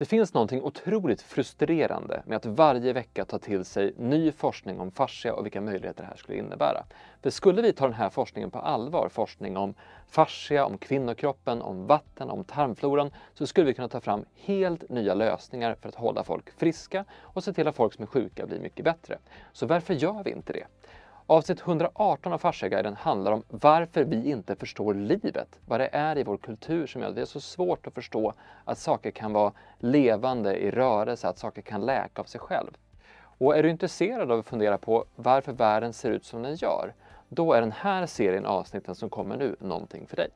Det finns någonting otroligt frustrerande med att varje vecka ta till sig ny forskning om fascia och vilka möjligheter det här skulle innebära. För skulle vi ta den här forskningen på allvar, forskning om fascia, om kvinnokroppen, om vatten, om tarmfloran, så skulle vi kunna ta fram helt nya lösningar för att hålla folk friska och se till att folk som är sjuka blir mycket bättre. Så varför gör vi inte det? Avsnitt 118 av Farsaguiden handlar om varför vi inte förstår livet. Vad det är i vår kultur som gör att det är så svårt att förstå att saker kan vara levande i rörelse, att saker kan läka av sig själv. Och är du intresserad av att fundera på varför världen ser ut som den gör? Då är den här serien avsnitten som kommer nu någonting för dig.